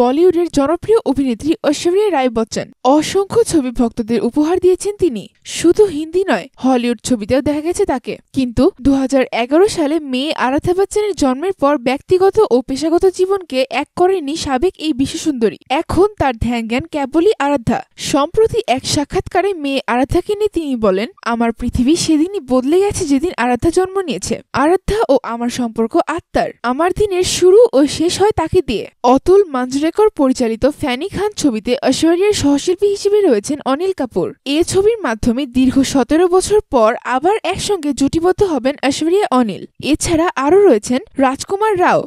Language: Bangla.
বলিউডের জনপ্রিয় অভিনেত্রী ঐশ্বরিয়া রায় বচ্চন অসংখ্য ছবি ভক্তদের উপহার দিয়েছেন তিনি শুধু হিন্দি নয় হলিউড ছবিতেও দেখা গেছে তাকে কিন্তু দু সালে মেয়ে আরাধা বচ্চনের জন্মের পর ব্যক্তিগত ও পেশাগত জীবনকে এক করেনি সাবেক এই বিশ্ব সুন্দরী এখন তার ধ্যান জ্ঞান কেবলই আরাধ্যা সম্প্রতি এক সাক্ষাৎকারে মেয়ে আরাধ্যাকে নিয়ে তিনি বলেন আমার পৃথিবী সেদিনই বদলে গেছে যেদিন আরাধ্যা জন্ম নিয়েছে আরাধ্যা ও আমার সম্পর্ক আত্মার আমার দিনের শুরু ও শেষ হয় তাকে দিয়ে অতুল মাঞ্জুরি রেকর্ড পরিচালিত ফ্যানি খান ছবিতে ঐশ্বরিয়ার সহশিল্পী হিসেবে রয়েছেন অনিল কাপুর এ ছবির মাধ্যমে দীর্ঘ সতেরো বছর পর আবার একসঙ্গে জুটিবদ্ধ হবেন ঐশ্বরিয়া অনিল এছাড়া আরও রয়েছেন রাজকুমার রাও